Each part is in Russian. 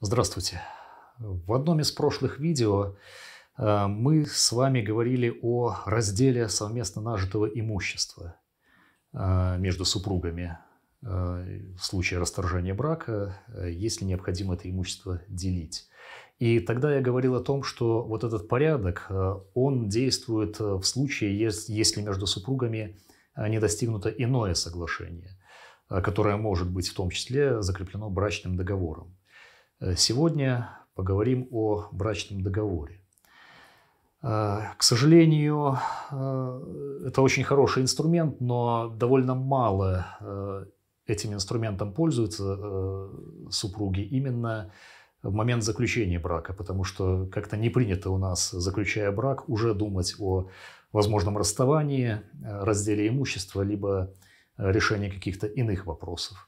Здравствуйте. В одном из прошлых видео э, мы с вами говорили о разделе совместно нажитого имущества э, между супругами э, в случае расторжения брака, если необходимо это имущество делить. И тогда я говорил о том, что вот этот порядок, он действует в случае, если между супругами не достигнуто иное соглашение, которое может быть в том числе закреплено брачным договором. Э, сегодня поговорим о брачном договоре. Э, к сожалению, э, это очень хороший инструмент, но довольно мало этим инструментом пользуются супруги именно в момент заключения брака, потому что как-то не принято у нас, заключая брак, уже думать о возможном расставании, разделе имущества, либо решении каких-то иных вопросов.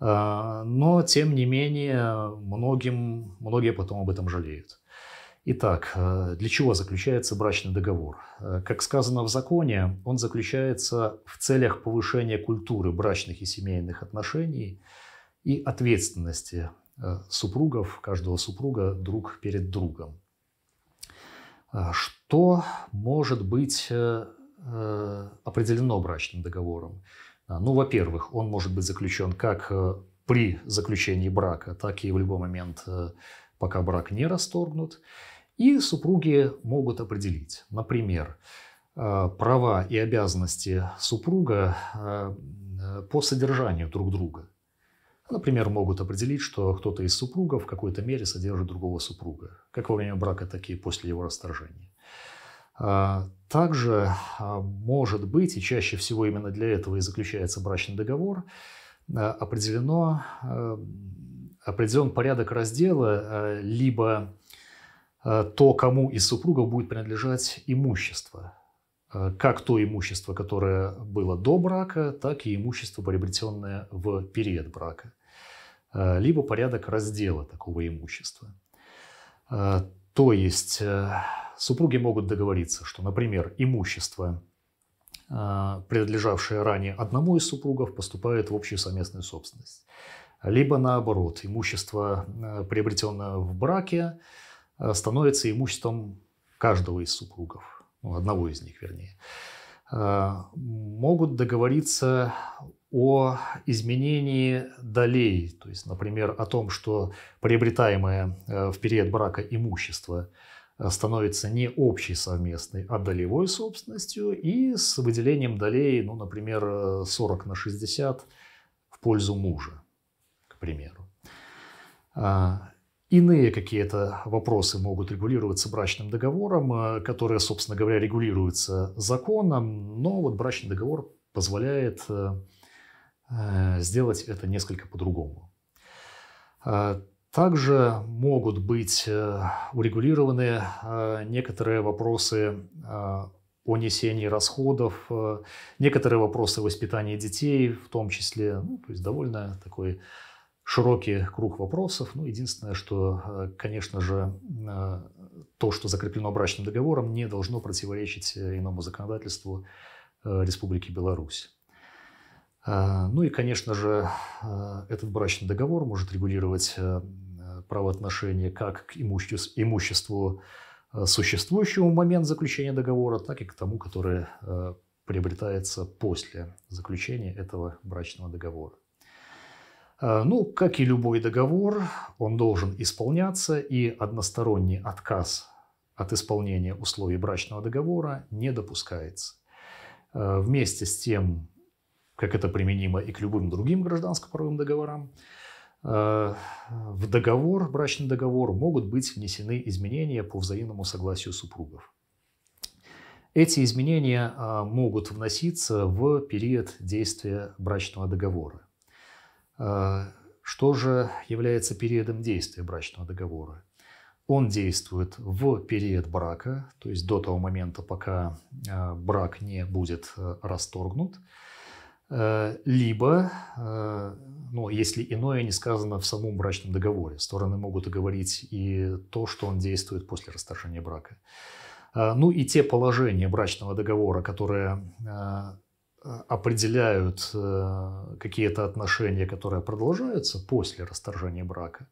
А, но, тем не менее, многим, многие потом об этом жалеют. Итак, э, для чего заключается брачный договор? Э, как сказано в законе, он заключается в целях повышения культуры брачных и семейных отношений и ответственности э, супругов, каждого супруга друг перед другом. А, что может быть определено брачным договором? А, ну, во-первых, он может быть заключен как э, при заключении брака, так и в любой момент, э, пока брак не расторгнут. И супруги могут определить, например, э, права и обязанности супруга по содержанию друг друга. Например, могут определить, что кто-то из супругов в какой-то мере содержит другого супруга, как во время брака, так и после его расторжения. А, также а, может быть, и чаще всего именно для этого и заключается брачный договор, а, определено, определен порядок раздела, либо то, кому из супругов будет принадлежать имущество. Как то имущество, которое было до брака, так и имущество, приобретенное в период брака. Либо порядок раздела такого имущества. То есть э, Супруги могут договориться, что, например, имущество, э, принадлежавшее ранее одному из супругов, поступает в общую совместную собственность. Либо наоборот, имущество, э, приобретенное в браке, э, становится имуществом каждого из супругов, ну, одного из них, вернее. Могут договориться о изменении долей, то есть, например, о том, что приобретаемое в период брака имущество – становится не общей совместной, а долевой собственностью и с выделением долей, ну, например, 40 на 60 в пользу мужа, к примеру. А, иные какие-то вопросы могут регулироваться брачным договором, а, которые, собственно говоря, регулируются законом, но вот брачный договор позволяет а, сделать это несколько по-другому. Также могут быть э, урегулированы э, некоторые вопросы э, о несении расходов, некоторые вопросы воспитания детей, в том числе, ну, то есть довольно такой широкий круг вопросов. Ну, единственное, что, конечно же, то, что закреплено брачным договором, не должно противоречить иному законодательству Республики Беларусь. А, ну и, конечно же, а, этот брачный договор может регулировать а, правоотношения как к имуществу существующему в момент заключения договора, так и к тому, которое приобретается после заключения этого брачного договора. Ну, как и любой договор, он должен исполняться, и односторонний отказ от исполнения условий брачного договора не допускается. Вместе с тем как это применимо и к любым другим гражданско-правовым договорам, э, в договор, брачный договор, могут быть внесены изменения по взаимному согласию супругов. Эти изменения э, могут вноситься в период действия брачного договора. Э, что же является периодом действия брачного договора? Он действует в период брака, то есть до того момента, пока брак не будет расторгнут. Э, либо, э, ну, если иное не сказано в самом брачном договоре, стороны могут оговорить и то, что он действует после расторжения брака. Э, ну и те положения брачного договора, которые определяют какие-то отношения, которые продолжаются после расторжения брака,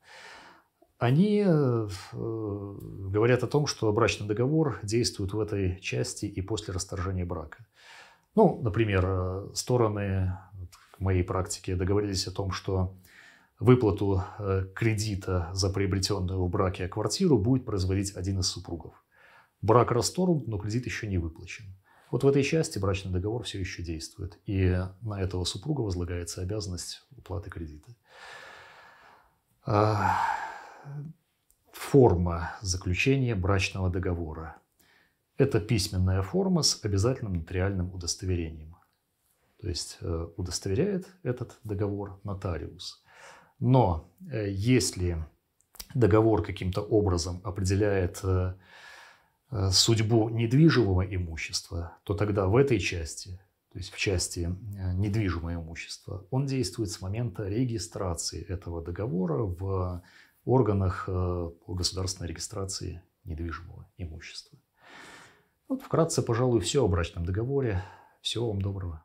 они говорят о том, что брачный договор действует в этой части и после расторжения брака. Ну, например, э, стороны в моей практике договорились о том, что выплату э, кредита за приобретенную в браке квартиру будет производить один из супругов. Брак расторгнут, но кредит еще не выплачен. Вот в этой части брачный договор все еще действует, и на этого супруга возлагается обязанность уплаты кредита. А, форма заключения брачного договора – это письменная форма с обязательным нотариальным удостоверением. То есть э, удостоверяет этот договор нотариус. Но э, если договор каким-то образом определяет э, судьбу недвижимого имущества, то тогда в этой части, то есть в части недвижимое имущество, он действует с момента регистрации этого договора в органах государственной регистрации недвижимого имущества. Вот вкратце, пожалуй, все о брачном договоре. Всего вам доброго.